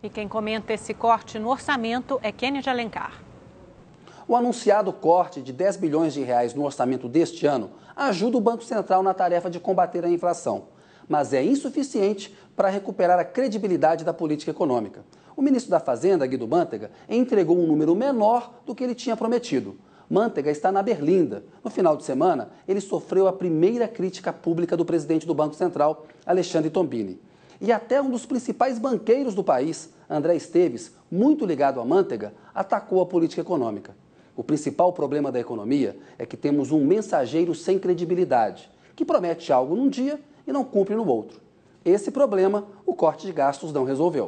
E quem comenta esse corte no orçamento é Kennedy Alencar. O anunciado corte de 10 bilhões de reais no orçamento deste ano ajuda o Banco Central na tarefa de combater a inflação, mas é insuficiente para recuperar a credibilidade da política econômica. O ministro da Fazenda, Guido Mantega, entregou um número menor do que ele tinha prometido. Mantega está na Berlinda. No final de semana, ele sofreu a primeira crítica pública do presidente do Banco Central, Alexandre Tombini. E até um dos principais banqueiros do país, André Esteves, muito ligado à manteiga, atacou a política econômica. O principal problema da economia é que temos um mensageiro sem credibilidade, que promete algo num dia e não cumpre no outro. Esse problema o corte de gastos não resolveu.